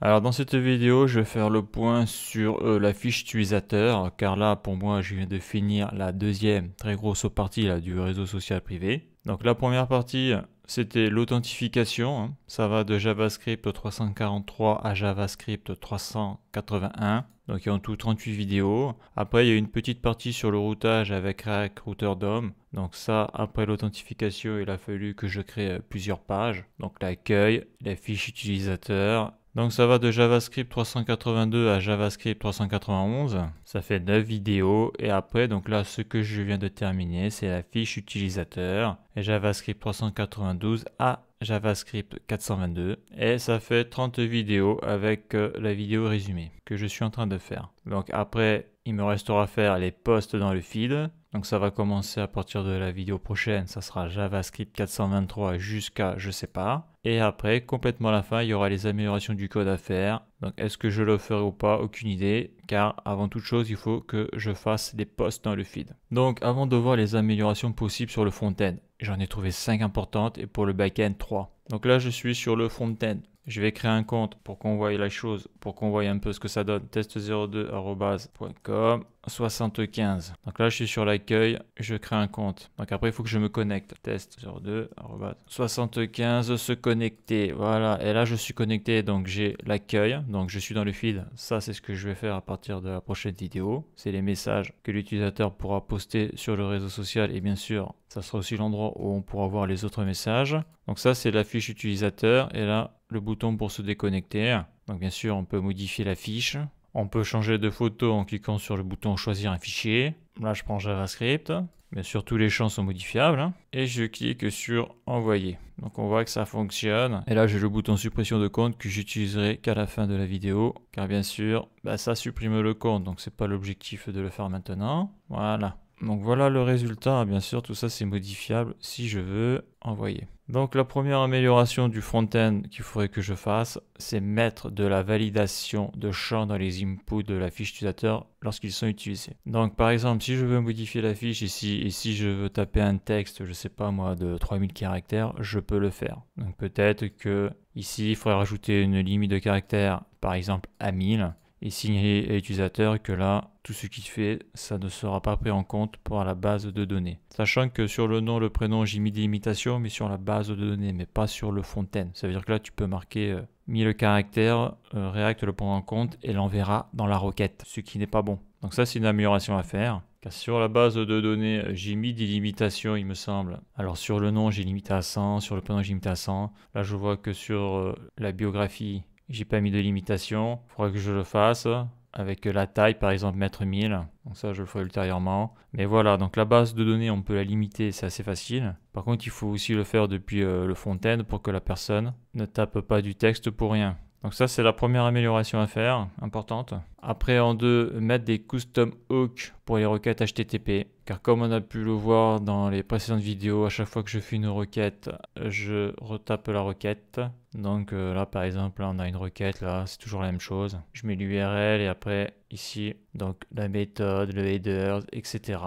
Alors dans cette vidéo, je vais faire le point sur euh, la fiche utilisateur, car là pour moi je viens de finir la deuxième très grosse partie là, du réseau social privé. Donc la première partie, c'était l'authentification, hein. ça va de JavaScript 343 à JavaScript 381. Donc il y a en tout 38 vidéos. Après il y a une petite partie sur le routage avec Rack Router DOM. Donc ça, après l'authentification, il a fallu que je crée euh, plusieurs pages. Donc l'accueil, la fiche utilisateur, donc ça va de JavaScript 382 à JavaScript 391. Ça fait 9 vidéos. Et après, donc là, ce que je viens de terminer, c'est la fiche utilisateur. Et JavaScript 392 à JavaScript 422 et ça fait 30 vidéos avec euh, la vidéo résumée que je suis en train de faire. Donc après il me restera faire les posts dans le feed. Donc ça va commencer à partir de la vidéo prochaine, ça sera JavaScript 423 jusqu'à je sais pas. Et après, complètement à la fin, il y aura les améliorations du code à faire. Donc est-ce que je le ferai ou pas Aucune idée, car avant toute chose, il faut que je fasse des posts dans le feed. Donc avant de voir les améliorations possibles sur le front-end, j'en ai trouvé 5 importantes et pour le back-end 3. Donc là, je suis sur le front-end. Je vais créer un compte pour qu'on voie la chose, pour qu'on voie un peu ce que ça donne. test02.com. 75. Donc là, je suis sur l'accueil, je crée un compte. Donc après, il faut que je me connecte. Test 02, 75, se connecter. Voilà, et là, je suis connecté, donc j'ai l'accueil. Donc je suis dans le feed Ça, c'est ce que je vais faire à partir de la prochaine vidéo. C'est les messages que l'utilisateur pourra poster sur le réseau social. Et bien sûr, ça sera aussi l'endroit où on pourra voir les autres messages. Donc ça, c'est la fiche utilisateur. Et là, le bouton pour se déconnecter. Donc bien sûr, on peut modifier la fiche. On peut changer de photo en cliquant sur le bouton choisir un fichier. Là, je prends JavaScript. Bien sûr, tous les champs sont modifiables. Hein. Et je clique sur envoyer. Donc, on voit que ça fonctionne. Et là, j'ai le bouton suppression de compte que j'utiliserai qu'à la fin de la vidéo. Car bien sûr, bah, ça supprime le compte. Donc, c'est pas l'objectif de le faire maintenant. Voilà. Donc, voilà le résultat. Bien sûr, tout ça, c'est modifiable si je veux envoyer. Donc la première amélioration du front-end qu'il faudrait que je fasse, c'est mettre de la validation de champs dans les inputs de la fiche utilisateur lorsqu'ils sont utilisés. Donc par exemple, si je veux modifier la fiche ici et si je veux taper un texte, je ne sais pas moi, de 3000 caractères, je peux le faire. Donc peut-être que ici, il faudrait rajouter une limite de caractères, par exemple à 1000 et signaler à l'utilisateur que là, tout ce qu'il fait, ça ne sera pas pris en compte pour la base de données. Sachant que sur le nom, le prénom, j'ai mis des limitations, mais sur la base de données, mais pas sur le fontaine. Ça veut dire que là, tu peux marquer euh, mis 1000 caractères, euh, React le prend en compte et l'enverra dans la requête, ce qui n'est pas bon. Donc ça, c'est une amélioration à faire. Car sur la base de données, j'ai mis des limitations, il me semble. Alors sur le nom, j'ai limité à 100, sur le prénom, j'ai limité à 100. Là, je vois que sur euh, la biographie, j'ai pas mis de limitation. faudra que je le fasse. Avec la taille, par exemple, mettre 1000. Donc ça, je le ferai ultérieurement. Mais voilà, donc la base de données, on peut la limiter, c'est assez facile. Par contre, il faut aussi le faire depuis euh, le front-end pour que la personne ne tape pas du texte pour rien. Donc ça, c'est la première amélioration à faire, importante. Après, en deux, mettre des custom hooks pour les requêtes HTTP car comme on a pu le voir dans les précédentes vidéos, à chaque fois que je fais une requête, je retape la requête. Donc euh, là par exemple, on a une requête, là c'est toujours la même chose. Je mets l'URL et après ici, donc la méthode, le header, etc.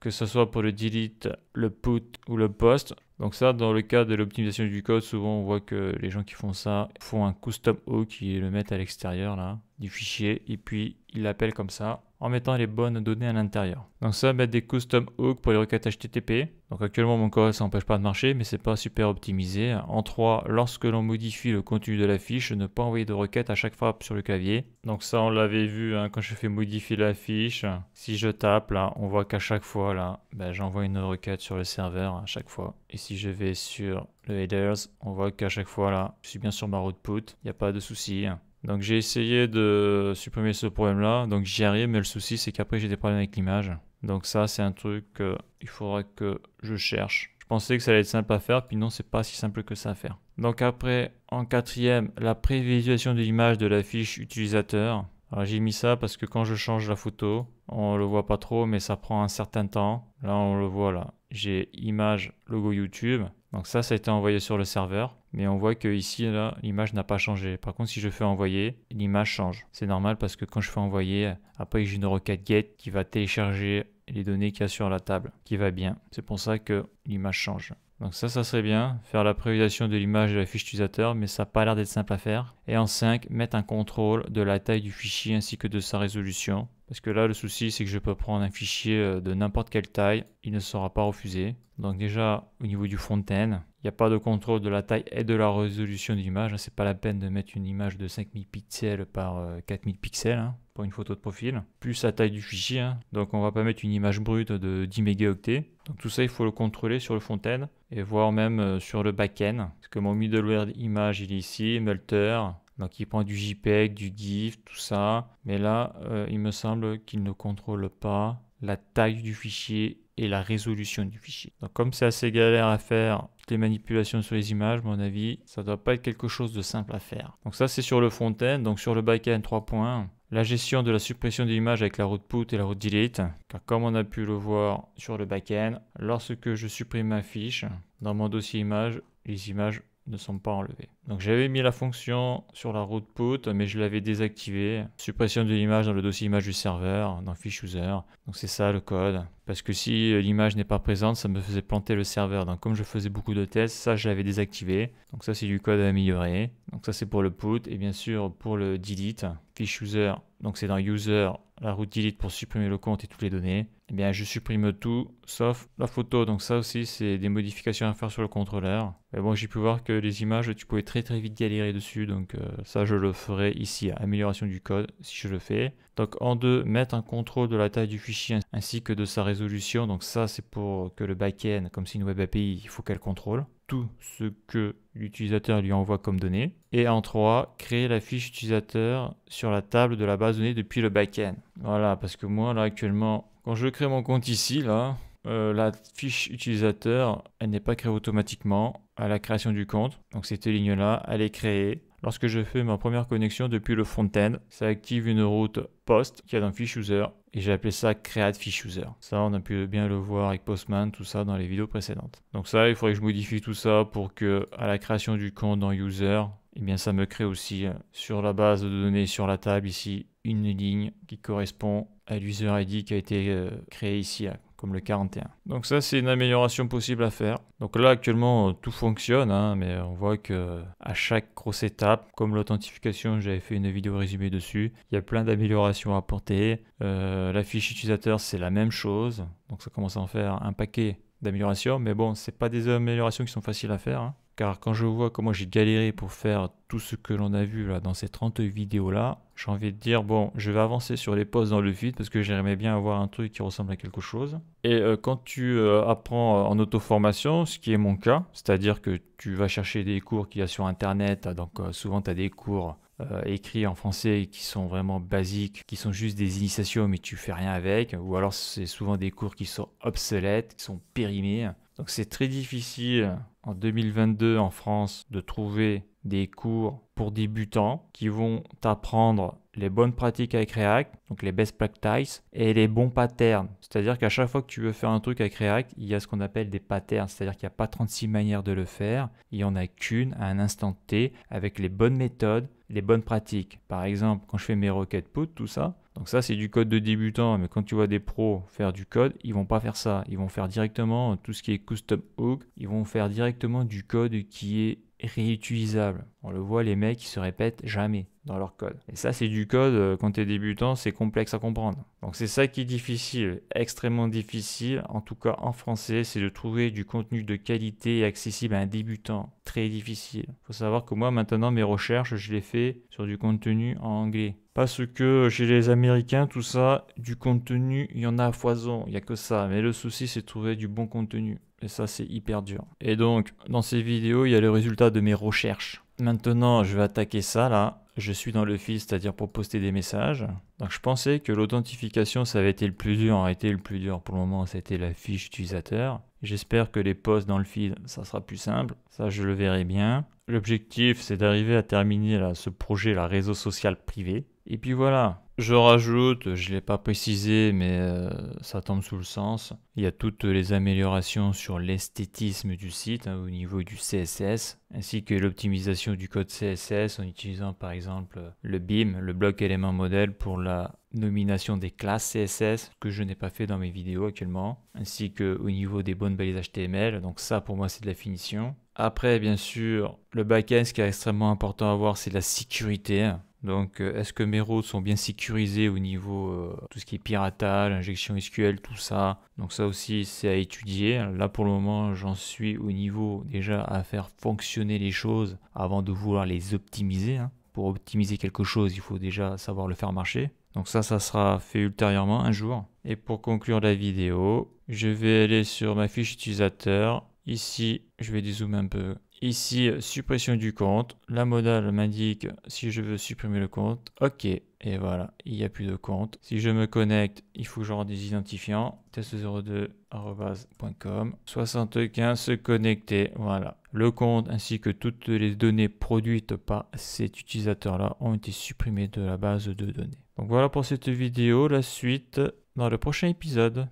Que ce soit pour le delete, le put ou le post. Donc ça, dans le cas de l'optimisation du code, souvent on voit que les gens qui font ça font un custom hook, qui le mettent à l'extérieur là, du fichier, et puis ils l'appellent comme ça en mettant les bonnes données à l'intérieur. Donc ça, mettre des custom hooks pour les requêtes HTTP. Donc actuellement, mon code, ça n'empêche pas de marcher, mais c'est pas super optimisé. En 3, lorsque l'on modifie le contenu de la fiche, ne pas envoyer de requête à chaque fois sur le clavier. Donc ça, on l'avait vu hein, quand je fais modifier la fiche. Si je tape, là, on voit qu'à chaque fois, là, ben, j'envoie une requête sur le serveur à chaque fois. Et si je vais sur le headers, on voit qu'à chaque fois, là, je suis bien sur ma put Il n'y a pas de souci. Donc j'ai essayé de supprimer ce problème-là. Donc j'y arrive, mais le souci c'est qu'après j'ai des problèmes avec l'image. Donc ça c'est un truc qu'il faudra que je cherche. Je pensais que ça allait être simple à faire, puis non c'est pas si simple que ça à faire. Donc après, en quatrième, la prévisualisation de l'image de la fiche utilisateur. Alors j'ai mis ça parce que quand je change la photo, on le voit pas trop, mais ça prend un certain temps. Là on le voit là. J'ai image logo YouTube. Donc ça, ça a été envoyé sur le serveur, mais on voit que ici, l'image n'a pas changé. Par contre, si je fais envoyer, l'image change. C'est normal parce que quand je fais envoyer, après j'ai une requête get qui va télécharger les données qu'il y a sur la table, qui va bien. C'est pour ça que l'image change. Donc ça, ça serait bien, faire la prévisation de l'image de la fiche utilisateur, mais ça n'a pas l'air d'être simple à faire. Et en 5, mettre un contrôle de la taille du fichier ainsi que de sa résolution. Parce que là, le souci, c'est que je peux prendre un fichier euh, de n'importe quelle taille, il ne sera pas refusé. Donc déjà, au niveau du front-end, il n'y a pas de contrôle de la taille et de la résolution d'image. C'est pas la peine de mettre une image de 5000 pixels par 4000 euh, pixels hein, pour une photo de profil. Plus la taille du fichier, hein. donc on va pas mettre une image brute de 10 mégaoctets. Donc tout ça, il faut le contrôler sur le front-end et voire même euh, sur le back-end. Parce que mon middleware image, il est ici, Multer, donc il prend du JPEG, du GIF, tout ça. Mais là, euh, il me semble qu'il ne contrôle pas la taille du fichier et la résolution du fichier. Donc comme c'est assez galère à faire les manipulations sur les images, à mon avis, ça doit pas être quelque chose de simple à faire. Donc ça c'est sur le front-end, donc sur le back-end points, la gestion de la suppression des images avec la route put et la route delete, car comme on a pu le voir sur le back-end, lorsque je supprime ma fiche, dans mon dossier image, les images ne sont pas enlevées. Donc j'avais mis la fonction sur la route put, mais je l'avais désactivée. Suppression de l'image dans le dossier image du serveur, dans fish user. Donc c'est ça le code. Parce que si euh, l'image n'est pas présente, ça me faisait planter le serveur. Donc comme je faisais beaucoup de tests, ça je l'avais désactivé. Donc ça c'est du code à améliorer. Donc ça c'est pour le put et bien sûr pour le delete. Fish user, donc c'est dans user, la route delete pour supprimer le compte et toutes les données. Eh bien, je supprime tout, sauf la photo. Donc ça aussi, c'est des modifications à faire sur le contrôleur. Mais bon, j'ai pu voir que les images, tu pouvais très très vite galérer dessus, donc euh, ça je le ferai ici, amélioration du code, si je le fais. Donc en deux, mettre un contrôle de la taille du fichier ainsi que de sa résolution, donc ça c'est pour que le back comme c'est une web API, il faut qu'elle contrôle tout ce que l'utilisateur lui envoie comme données. Et en trois créer la fiche utilisateur sur la table de la base de données depuis le back Voilà, parce que moi là actuellement, quand je crée mon compte ici, là, euh, la fiche utilisateur, elle n'est pas créée automatiquement à la création du compte. Donc cette ligne-là, elle est créée. Lorsque je fais ma première connexion depuis le front-end, ça active une route post qui a dans fiche user et j'ai appelé ça create fiche user. Ça, on a pu bien le voir avec Postman, tout ça dans les vidéos précédentes. Donc ça, il faudrait que je modifie tout ça pour que à la création du compte dans user, eh bien ça me crée aussi euh, sur la base de données sur la table ici une ligne qui correspond à l'user ID qui a été euh, créé ici. Hein comme le 41. Donc ça, c'est une amélioration possible à faire. Donc là, actuellement, euh, tout fonctionne, hein, mais on voit que à chaque grosse étape, comme l'authentification, j'avais fait une vidéo résumée dessus, il y a plein d'améliorations à apporter. Euh, la fiche utilisateur, c'est la même chose. Donc ça commence à en faire un paquet d'améliorations, mais bon, c'est pas des améliorations qui sont faciles à faire. Hein car quand je vois comment j'ai galéré pour faire tout ce que l'on a vu là dans ces 30 vidéos là, j'ai envie de dire bon, je vais avancer sur les pauses dans le vide parce que j'aimerais bien avoir un truc qui ressemble à quelque chose. Et euh, quand tu euh, apprends euh, en auto-formation, ce qui est mon cas, c'est-à-dire que tu vas chercher des cours qu'il y a sur internet, ah, donc souvent tu as des cours écrits en français qui sont vraiment basiques, qui sont juste des initiations mais tu fais rien avec, ou alors c'est souvent des cours qui sont obsolètes, qui sont périmés. Donc c'est très difficile en 2022 en France de trouver des cours pour débutants qui vont t'apprendre les bonnes pratiques avec React, donc les best practices, et les bons patterns. C'est-à-dire qu'à chaque fois que tu veux faire un truc avec React, il y a ce qu'on appelle des patterns, c'est-à-dire qu'il n'y a pas 36 manières de le faire, il n'y en a qu'une à un instant T, avec les bonnes méthodes, les bonnes pratiques. Par exemple, quand je fais mes requêtes put, tout ça, donc ça c'est du code de débutant, mais quand tu vois des pros faire du code, ils vont pas faire ça. Ils vont faire directement tout ce qui est custom hook, ils vont faire directement du code qui est réutilisable. On le voit, les mecs, qui se répètent jamais dans leur code. Et ça, c'est du code, euh, quand tu es débutant, c'est complexe à comprendre. Donc c'est ça qui est difficile, extrêmement difficile, en tout cas en français, c'est de trouver du contenu de qualité accessible à un débutant. Très difficile. faut savoir que moi, maintenant, mes recherches, je les fais sur du contenu en anglais. Parce que chez les Américains, tout ça, du contenu, il y en a à foison, il n'y a que ça. Mais le souci, c'est de trouver du bon contenu. Et ça, c'est hyper dur. Et donc, dans ces vidéos, il y a le résultat de mes recherches. Maintenant, je vais attaquer ça là. Je suis dans le fil, c'est-à-dire pour poster des messages. Donc, je pensais que l'authentification, ça avait été le plus dur. En été le plus dur pour le moment, c'était la fiche utilisateur. J'espère que les posts dans le fil, ça sera plus simple. Ça, je le verrai bien. L'objectif, c'est d'arriver à terminer là, ce projet, la réseau social privé. Et puis voilà, je rajoute, je ne l'ai pas précisé, mais euh, ça tombe sous le sens. Il y a toutes les améliorations sur l'esthétisme du site hein, au niveau du CSS, ainsi que l'optimisation du code CSS en utilisant par exemple le BIM, le bloc élément modèle pour la nomination des classes CSS, que je n'ai pas fait dans mes vidéos actuellement, ainsi que au niveau des bonnes balises HTML, donc ça pour moi c'est de la finition. Après, bien sûr, le back-end, ce qui est extrêmement important à voir, c'est la sécurité. Hein. Donc, euh, est-ce que mes routes sont bien sécurisées au niveau euh, tout ce qui est piratage, injection SQL, tout ça Donc ça aussi, c'est à étudier. Hein. Là, pour le moment, j'en suis au niveau déjà à faire fonctionner les choses avant de vouloir les optimiser. Hein. Pour optimiser quelque chose, il faut déjà savoir le faire marcher. Donc ça, ça sera fait ultérieurement un jour. Et pour conclure la vidéo, je vais aller sur ma fiche utilisateur Ici, je vais dézoomer un peu. Ici, suppression du compte. La modale m'indique si je veux supprimer le compte. OK. Et voilà, il n'y a plus de compte. Si je me connecte, il faut que des identifiants. test02.com. 75 se connecter. Voilà. Le compte ainsi que toutes les données produites par cet utilisateur-là ont été supprimées de la base de données. Donc voilà pour cette vidéo. La suite dans le prochain épisode.